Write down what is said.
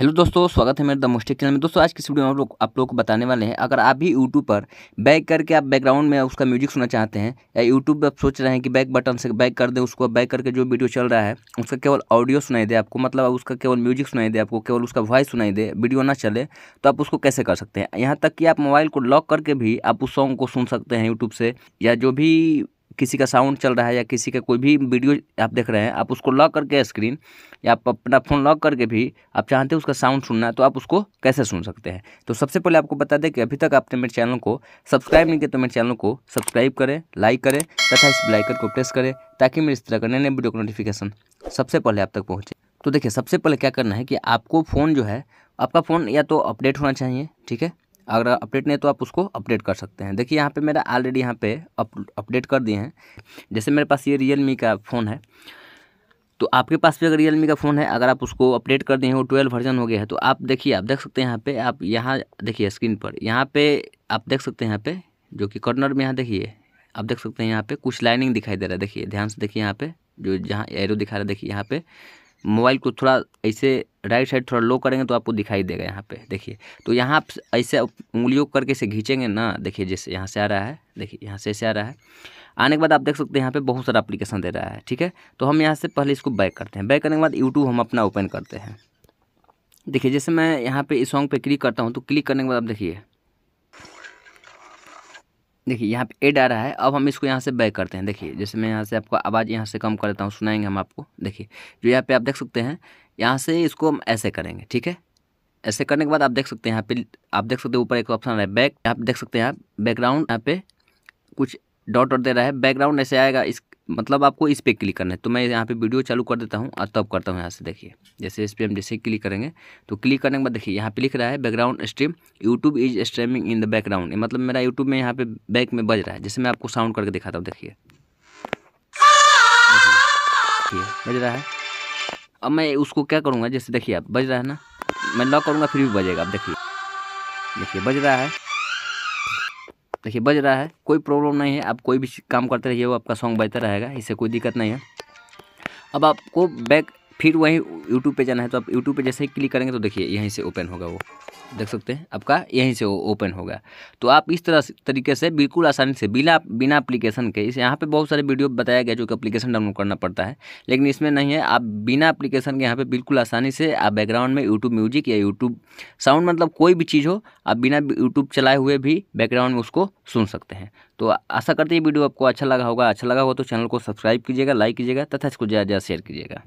hello दोस्तों स्वागत है मेरे द मोस्टिक चैनल में दोस्तों आज की वीडियो में आप लोग आप लोग को बताने वाले हैं अगर आप भी यूट्यूब पर बैक करके आप बैकग्राउंड में उसका म्यूजिक सुनना चाहते हैं या यूट्यूब पर आप सोच रहे हैं कि बैक बटन से बैक कर दें उसको बैक करके जो वीडियो चल रहा है उसका केवल ऑडियो सुनाई दे आपको मतलब उसका केवल म्यूजिक सुनाई दे आपको केवल उसका वॉइस सुनाई दे वीडियो ना चले तो आप उसको कैसे कर सकते हैं यहाँ तक कि आप मोबाइल को लॉक करके भी आप उस सॉन्ग को सुन सकते हैं यूट्यूब से या जो भी किसी का साउंड चल रहा है या किसी का कोई भी वीडियो आप देख रहे हैं आप उसको लॉक करके स्क्रीन या आप अपना फ़ोन लॉक करके भी आप चाहते हैं उसका साउंड सुनना है तो आप उसको कैसे सुन सकते हैं तो सबसे पहले आपको बता दें कि अभी तक आपने मेरे चैनल को सब्सक्राइब नहीं किया तो मेरे चैनल को सब्सक्राइब करें लाइक करें तथा इस बेलाइकन को प्रेस करें ताकि मेरे इस तरह का नए नए वीडियो का नोटिफिकेशन सबसे पहले आप तक पहुँचे तो देखिए सबसे पहले क्या करना है कि आपको फ़ोन जो है आपका फ़ोन या तो अपडेट होना चाहिए ठीक है अगर अपडेट नहीं तो आप उसको अपडेट कर सकते हैं देखिए यहाँ पे मेरा ऑलरेडी यहाँ पे अपडेट कर दिए हैं जैसे मेरे पास ये रियल मी का फ़ोन है तो आपके पास भी अगर रियल मी का फ़ोन है अगर आप उसको अपडेट कर दिए हैं वो ट्वेल्व वर्जन हो गया है तो आप देखिए आप देख सकते हैं यहाँ पर आप यहाँ देखिए स्क्रीन पर यहाँ पर आप देख सकते हैं यहाँ पर जो कि कॉर्नर में यहाँ देखिए आप देख सकते हैं यहाँ पर कुछ लाइनिंग दिखाई दे रहा है देखिए ध्यान से देखिए यहाँ पर जो जहाँ एरो दिखा रहा है देखिए यहाँ पर मोबाइल को थोड़ा ऐसे राइट साइड थोड़ा लो करेंगे तो आपको दिखाई देगा यहाँ पे देखिए तो यहाँ ऐसे उंगलियों करके इसे खींचेंगे ना देखिए जैसे यहाँ से आ रहा है देखिए यहाँ से ऐसे आ रहा है आने के बाद आप देख सकते हैं यहाँ पे बहुत सारा एप्लीकेशन दे रहा है ठीक है तो हम यहाँ से पहले इसको बैक करते हैं बैक करने के बाद यूट्यूब हम अपना ओपन करते हैं देखिए जैसे मैं यहाँ पर इस सॉन्ग पर क्लिक करता हूँ तो क्लिक करने के बाद आप देखिए देखिए यहाँ पे एड आ रहा है अब हम इसको यहाँ से बैक करते हैं देखिए जैसे मैं यहाँ से आपको आवाज़ यहाँ से कम कर देता हूँ सुनाएंगे हम आपको देखिए जो यहाँ पे आप देख सकते हैं यहाँ से इसको हम ऐसे करेंगे ठीक है ऐसे करने के बाद आप देख सकते हैं यहाँ पे आप देख सकते हैं ऊपर एक ऑप्शन है बैक आप देख सकते हैं आप बैकग्राउंड यहाँ पे कुछ डॉट डॉट दे रहा है बैकग्राउंड ऐसे आएगा इस मतलब आपको इस पर क्लिक करना है तो मैं यहाँ पे वीडियो चालू कर देता हूँ और तब तो करता हूँ यहाँ से देखिए जैसे इस पर हम जैसे क्लिक करेंगे तो क्लिक करने के बाद देखिए यहाँ पे लिख रहा है background stream YouTube is streaming in the background मतलब मेरा यूट्यूब में यहाँ पे बैक में बज रहा है जैसे मैं आपको साउंड करके दिखाता हूँ देखिए बज रहा है अब मैं उसको क्या करूँगा जैसे देखिए आप बज रहा है ना मैं लॉक करूँगा फिर भी बजेगा आप देखिए देखिए बज रहा है देखिए बज रहा है कोई प्रॉब्लम नहीं है आप कोई भी काम करते रहिए वो आपका सॉन्ग बजता रहेगा इससे कोई दिक्कत नहीं है अब आपको बैक फिर वहीं यूट्यूब पे जाना है तो आप यूट्यूब पे जैसे ही क्लिक करेंगे तो देखिए यहीं से ओपन होगा वो देख सकते हैं आपका यहीं से ओपन होगा तो आप इस तरह तरीके से बिल्कुल आसानी से बिना बिना एप्लीकेशन के इस यहाँ पे बहुत सारे वीडियो बताया गया जो कि एप्लीकेशन डाउनलोड करना पड़ता है लेकिन इसमें नहीं है आप बिना एप्लीकेशन के यहाँ पे बिल्कुल आसानी से आप बैकग्राउंड में यूट्यूब म्यूजिक या यूट्यूब साउंड मतलब कोई भी चीज़ हो आप बिना यूट्यूब चलाए हुए भी बैकग्राउंड में उसको सुन सकते हैं तो आशा करते हैं वीडियो आपको अच्छा लगा होगा अच्छा लगा हो तो चैनल को सब्सक्राइब कीजिएगा लाइक कीजिएगा तथा इसको ज़्यादा ज़्यादा शेयर कीजिएगा